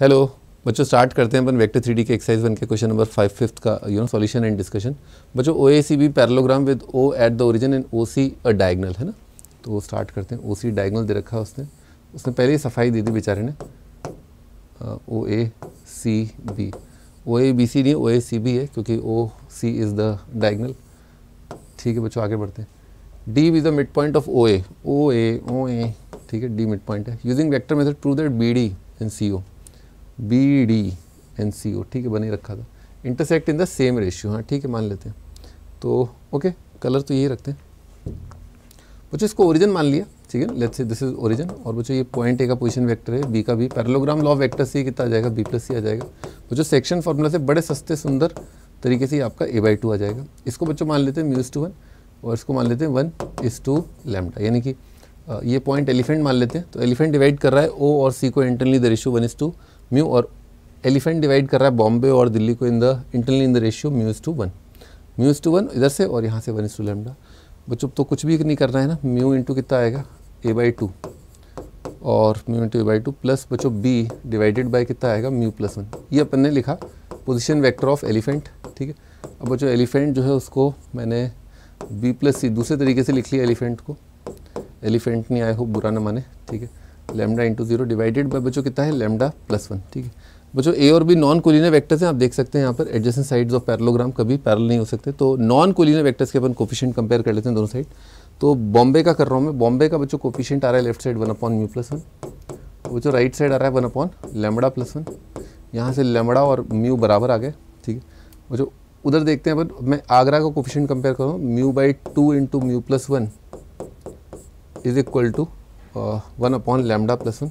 hello बच्चों start करते हैं अपन वेक्टर थ्री के एक्सरसाइज वन के क्वेश्चन नंबर फाइव फिफ्थ का you know solution and discussion बच्चों O A C B parallelogram with O at the origin and O C a diagonal है ना तो वो स्टार्ट करते हैं ओ सी डायगनल दे रखा है उसने उसने पहले ही सफाई दे दी बेचारे ने ओ A C B O A B C नहीं ओ ए सी बी है क्योंकि O C is the diagonal ठीक है बच्चों आगे बढ़ते हैं D is the mid point of O A O A O A ठीक है डी मिड पॉइंट है using vector method prove that B D and C O B D and C O ठीक है बने रखा था intersect in the same ratio हाँ ठीक है मान लेते हैं तो ओके कलर तो यही रखते हैं बच्चों इसको ओरिजिन मान लिया ठीक है let's say this is origin और बच्चों ये पॉइंट ए का पोजीशन वेक्टर है बी का भी पैरलोग्राम लॉ वेक्टर सी कितना आ जाएगा बी प्लस सी आ जाएगा बच्चों सेक्शन फार्मूला से बड़े सस्ते सुंदर तरीके से आपका ए बाई टू आ जाएगा इसको बच्चों मान लेते हैं म्यूज टू वन और इसको मान लेते हैं वन इज टू लेमटा यानी कि ये पॉइंट एलिफेंट मान लेते हैं तो एलिफेंट डिवाइड कर रहा है ओ और सी को internally the ratio one is to mu और एलिफेंट डिवाइड कर रहा है बॉम्बे और दिल्ली को in the internally in the ratio mu is to one mu is to one इधर से और यहाँ से वन इज़ टू लेमडा बच्चों तो कुछ भी नहीं करना है ना म्यू इंटू कितना आएगा ए बाई टू और mu into A by two plus बच्चों बी डिवाइडेड बाई कितना आएगा म्यू प्लस वन ये अपन ने लिखा पोजिशन वैक्टर ऑफ एलिफेंट ठीक है अब बच्चों एलिफेंट जो है उसको मैंने बी प्लस सी दूसरे तरीके से लिख लिया एलिफेंट को एलिफेंट नहीं आए हो बुरा ना माने ठीक है lambda into zero divided by बच्चों कितना है लेमडा प्लस वन ठीक है बच्चों ए और बी नॉन कुलीनर वेक्टर्स हैं आप देख सकते हैं यहाँ पर एडजस्टिंग साइड्स ऑफ पैरलोग्राम कभी पैरल नहीं हो सकते तो नॉन कुलीनर वेक्टर्स के अपन कोफिशियंट कंपेयर कर लेते हैं दोनों साइड तो बॉम्बे का कर रहा हूँ मैं बॉम्बे का बच्चों कोफिशियंट आ रहा है left side one upon mu plus one बच्चों राइट साइड आ रहा है one upon lambda plus one यहाँ से लेमड़ा और म्यू बराबर आ गए ठीक है बच्चो उधर देखते हैं अपन मैं आगरा का कोफिशियंट कंपेयर कर रहा हूँ mu by two into mu plus one is equal to one upon lambda plus one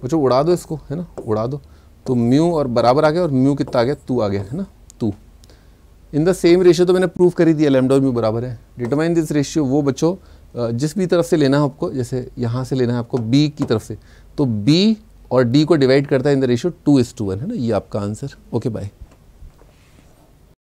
पूछो उड़ा दो इसको है ना उड़ा दो तो म्यू और बराबर आ गया और म्यू कितना आ गया तू आ गया है ना तू इन द सेम रेशियो तो मैंने प्रूव कर ही दिया लेमडा और म्यू बराबर है डिटरमाइन दिस रेशियो वो बच्चों जिस भी तरफ से लेना है आपको जैसे यहाँ से लेना है आपको बी की तरफ से तो बी और डी को डिवाइड करता है in the ratio two is to one है ना ये आपका आंसर ओके बाय